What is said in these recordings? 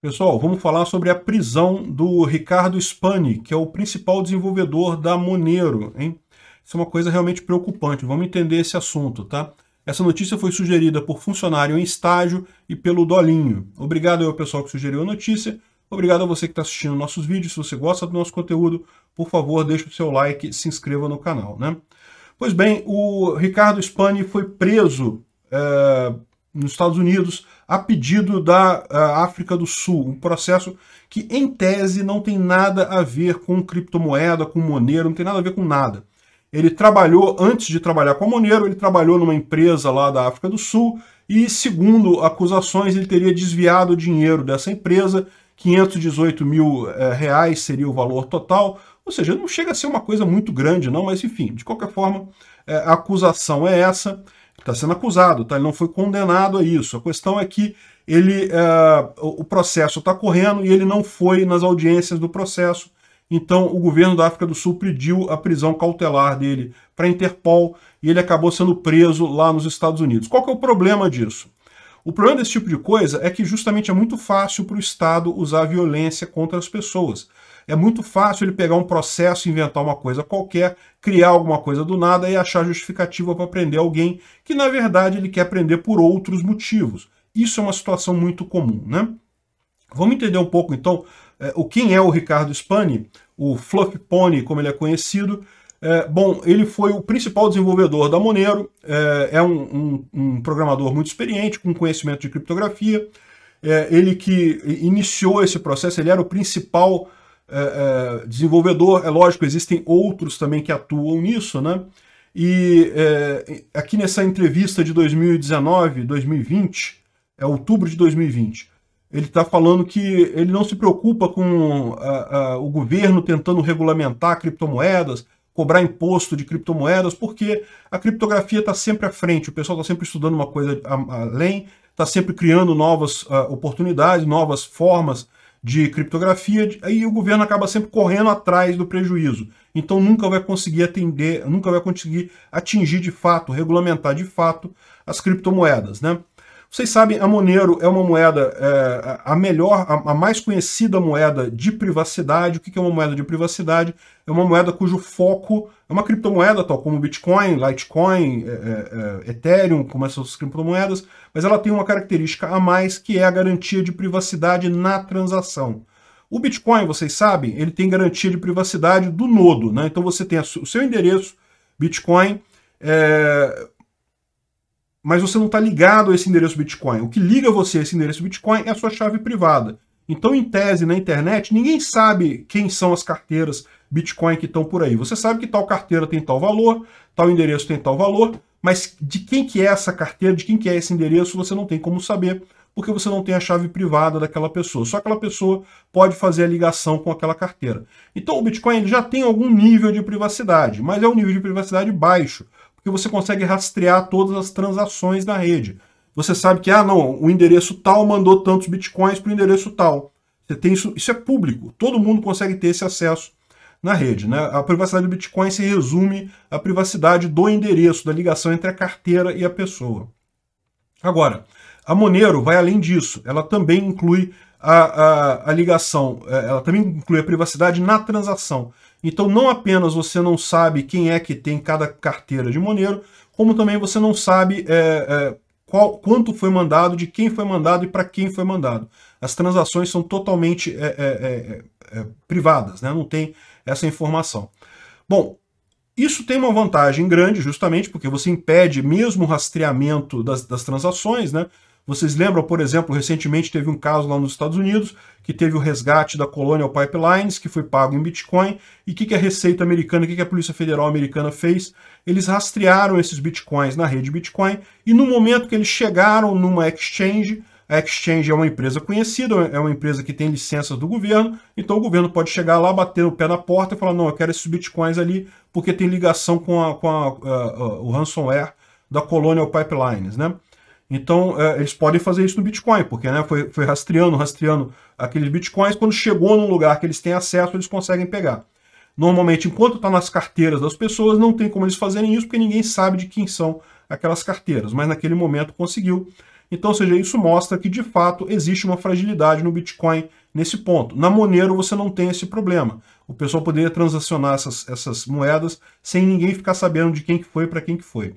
Pessoal, vamos falar sobre a prisão do Ricardo Spani, que é o principal desenvolvedor da Monero. Hein? Isso é uma coisa realmente preocupante. Vamos entender esse assunto, tá? Essa notícia foi sugerida por funcionário em estágio e pelo Dolinho. Obrigado ao pessoal que sugeriu a notícia. Obrigado a você que está assistindo nossos vídeos. Se você gosta do nosso conteúdo, por favor, deixe o seu like se inscreva no canal, né? Pois bem, o Ricardo Spani foi preso é, nos Estados Unidos a pedido da eh, África do Sul, um processo que em tese não tem nada a ver com criptomoeda, com Monero, não tem nada a ver com nada. Ele trabalhou antes de trabalhar com a Monero, ele trabalhou numa empresa lá da África do Sul e, segundo acusações, ele teria desviado o dinheiro dessa empresa, 518 mil é, reais seria o valor total, ou seja, não chega a ser uma coisa muito grande, não, mas enfim, de qualquer forma, é, a acusação é essa. Está sendo acusado, tá? Ele não foi condenado a isso. A questão é que ele, é, o processo está correndo e ele não foi nas audiências do processo. Então, o governo da África do Sul pediu a prisão cautelar dele para a Interpol e ele acabou sendo preso lá nos Estados Unidos. Qual que é o problema disso? O problema desse tipo de coisa é que justamente é muito fácil para o Estado usar violência contra as pessoas. É muito fácil ele pegar um processo, inventar uma coisa qualquer, criar alguma coisa do nada e achar justificativa para prender alguém que, na verdade, ele quer prender por outros motivos. Isso é uma situação muito comum, né? Vamos entender um pouco, então, é, o quem é o Ricardo Spani, o Fluff Pony, como ele é conhecido. É, bom, ele foi o principal desenvolvedor da Monero, é, é um, um, um, programador muito experiente, com conhecimento de criptografia. É, ele que iniciou esse processo, ele era o principal é, é, desenvolvedor. É lógico, existem outros também que atuam nisso, né? E é, aqui nessa entrevista de 2019, 2020, é outubro de 2020, ele está falando que ele não se preocupa com a, a, o governo tentando regulamentar criptomoedas, cobrar imposto de criptomoedas, porque a criptografia está sempre à frente, o pessoal está sempre estudando uma coisa além, está sempre criando novas uh, oportunidades, novas formas de criptografia, aí o governo acaba sempre correndo atrás do prejuízo. Então nunca vai conseguir atender, nunca vai conseguir atingir de fato, regulamentar de fato as criptomoedas, né? Vocês sabem, a Monero é uma moeda, é, a melhor, a, a, mais conhecida moeda de privacidade. O que é uma moeda de privacidade? É uma moeda cujo foco é uma criptomoeda, tal como Bitcoin, Litecoin, é, é, é, Ethereum, como essas criptomoedas, mas ela tem uma característica a mais que é a garantia de privacidade na transação. O Bitcoin, vocês sabem, ele tem garantia de privacidade do nodo, né? Então você tem o seu endereço Bitcoin, é, mas você não está ligado a esse endereço Bitcoin. O que liga você a esse endereço Bitcoin é a sua chave privada. Então, em tese, na internet, ninguém sabe quem são as carteiras Bitcoin que estão por aí. Você sabe que tal carteira tem tal valor, tal endereço tem tal valor, mas de quem que é essa carteira, de quem que é esse endereço, você não tem como saber, porque você não tem a chave privada daquela pessoa. Só aquela pessoa pode fazer a ligação com aquela carteira. Então, o Bitcoin já tem algum nível de privacidade, mas é um nível de privacidade baixo que você consegue rastrear todas as transações na rede. Você sabe que, ah, não, o endereço tal mandou tantos bitcoins para o endereço tal. Você tem isso, isso é público, todo mundo consegue ter esse acesso na rede. Né? A privacidade do Bitcoin se resume à privacidade do endereço, da ligação entre a carteira e a pessoa. Agora, a Monero vai além disso, ela também inclui a, a, a ligação, é, ela também inclui a privacidade na transação. Então, não apenas você não sabe quem é que tem cada carteira de Monero, como também você não sabe é, é, qual, quanto foi mandado, de quem foi mandado e para quem foi mandado. As transações são totalmente é, é, é, é, privadas, né? não tem essa informação. Bom, isso tem uma vantagem grande, justamente porque você impede mesmo o rastreamento das, das transações, né? Vocês lembram, por exemplo, recentemente teve um caso lá nos Estados Unidos que teve o resgate da Colonial Pipelines, que foi pago em Bitcoin. E o que, que, a Receita Americana, o que, que a Polícia Federal Americana fez? Eles rastrearam esses Bitcoins na rede Bitcoin e no momento que eles chegaram numa exchange, a Exchange é uma empresa conhecida, é uma empresa que tem licenças do governo, então o governo pode chegar lá, bater o pé na porta e falar: não, eu quero esses bitcoins ali, porque tem ligação com, a, com a, a, o ransomware da Colonial Pipelines. Né? Então, é, eles podem fazer isso no Bitcoin, porque né, foi, foi rastreando, rastreando aqueles Bitcoins. Quando chegou num lugar que eles têm acesso, eles conseguem pegar. Normalmente, enquanto está nas carteiras das pessoas, não tem como eles fazerem isso, porque ninguém sabe de quem são aquelas carteiras. Mas naquele momento conseguiu. Então, seja, isso mostra que de fato existe uma fragilidade no Bitcoin nesse ponto. Na Monero você não tem esse problema. O pessoal poderia transacionar essas, essas moedas sem ninguém ficar sabendo de quem que foi para quem que foi.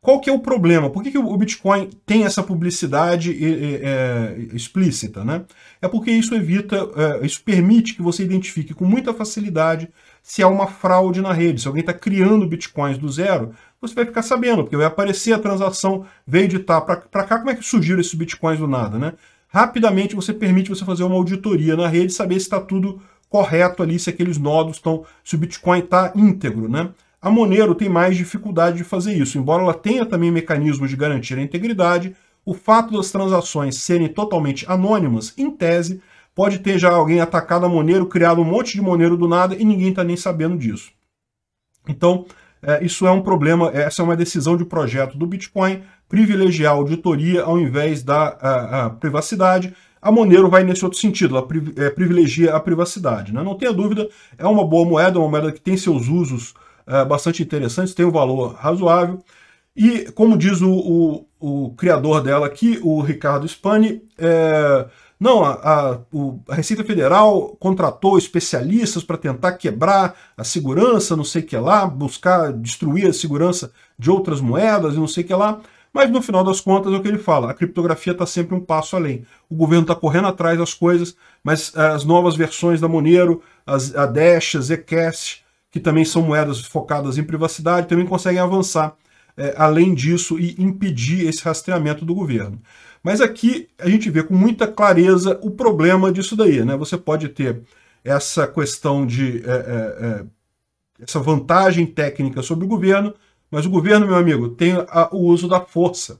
Qual que é o problema? Por que, que o Bitcoin tem essa publicidade é, é, explícita? Né? É porque isso evita, é, isso permite que você identifique com muita facilidade se há uma fraude na rede. Se alguém está criando Bitcoins do zero, você vai ficar sabendo, porque vai aparecer a transação, veio de tá para cá, como é que surgiram esses Bitcoins do nada? Né? Rapidamente você permite você fazer uma auditoria na rede, saber se está tudo correto ali, se aqueles nodos estão, se o Bitcoin está íntegro, né? A Monero tem mais dificuldade de fazer isso, embora ela tenha também mecanismos de garantir a integridade. O fato das transações serem totalmente anônimas, em tese, pode ter já alguém atacado a Monero, criado um monte de Monero do nada e ninguém está nem sabendo disso. Então, é, isso é um problema, é, essa é uma decisão de projeto do Bitcoin, privilegiar a auditoria ao invés da a, a privacidade. A Monero vai nesse outro sentido, ela é, privilegia a privacidade. Né? Não tenha dúvida, é uma boa moeda, é uma moeda que tem seus usos é bastante interessantes, tem um valor razoável. E, como diz o, o, o criador dela aqui, o Ricardo Spani, é, não, a, a, o, a, Receita Federal contratou especialistas para tentar quebrar a segurança, não sei o que lá, buscar destruir a segurança de outras moedas e não sei o que lá. Mas no final das contas é o que ele fala, a criptografia está sempre um passo além. O governo está correndo atrás das coisas, mas as novas versões da Monero, as, a Dash, a Zcash, que também são moedas focadas em privacidade, também conseguem avançar é, além disso e impedir esse rastreamento do governo. Mas aqui a gente vê com muita clareza o problema disso daí. Né? Você pode ter essa questão de é, é, é essa vantagem técnica sobre o governo, mas o governo, meu amigo, tem a, o uso da força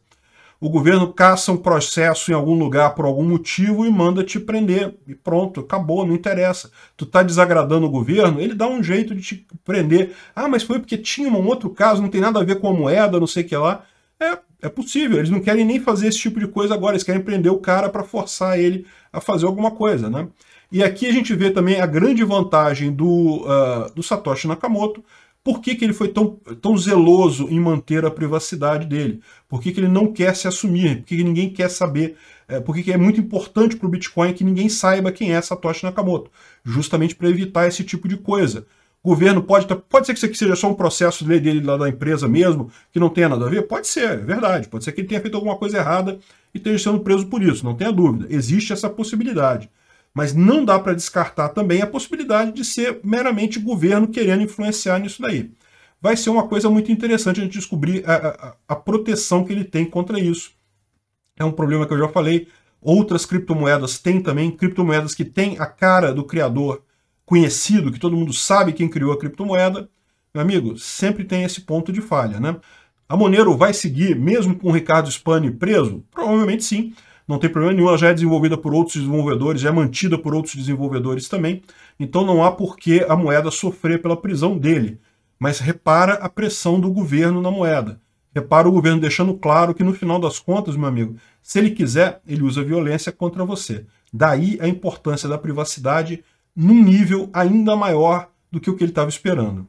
o governo caça um processo em algum lugar por algum motivo e manda te prender. E pronto, acabou, não interessa. Tu tá desagradando o governo, ele dá um jeito de te prender. Ah, mas foi porque tinha um outro caso, não tem nada a ver com a moeda, não sei o que lá. É, é possível, eles não querem nem fazer esse tipo de coisa agora, eles querem prender o cara para forçar ele a fazer alguma coisa, né? E aqui a gente vê também a grande vantagem do, uh, do Satoshi Nakamoto, por que, que ele foi tão, tão zeloso em manter a privacidade dele? Por que, que ele não quer se assumir? Por que, que ninguém quer saber? É, por que, é muito importante para o Bitcoin que ninguém saiba quem é Satoshi Nakamoto? Justamente para evitar esse tipo de coisa. O governo pode tá, pode ser que isso aqui seja só um processo de lei dele lá da empresa mesmo, que não tenha nada a ver? Pode ser, é verdade. Pode ser que ele tenha feito alguma coisa errada e esteja sendo preso por isso, não tenha dúvida. Existe essa possibilidade. Mas não dá para descartar também a possibilidade de ser meramente governo querendo influenciar nisso daí. Vai ser uma coisa muito interessante a gente descobrir a, a, a proteção que ele tem contra isso. É um problema que eu já falei. Outras criptomoedas têm também, criptomoedas que têm a cara do criador conhecido, que todo mundo sabe quem criou a criptomoeda. Meu amigo, sempre tem esse ponto de falha, né? A Monero vai seguir, mesmo com o Ricardo Spani preso? Provavelmente sim não tem problema nenhum, ela já é desenvolvida por outros desenvolvedores, é mantida por outros desenvolvedores também, então não há por que a moeda sofrer pela prisão dele. Mas repara a pressão do governo na moeda. Repara o governo deixando claro que no final das contas, meu amigo, se ele quiser, ele usa violência contra você. Daí a importância da privacidade num nível ainda maior do que o que ele estava esperando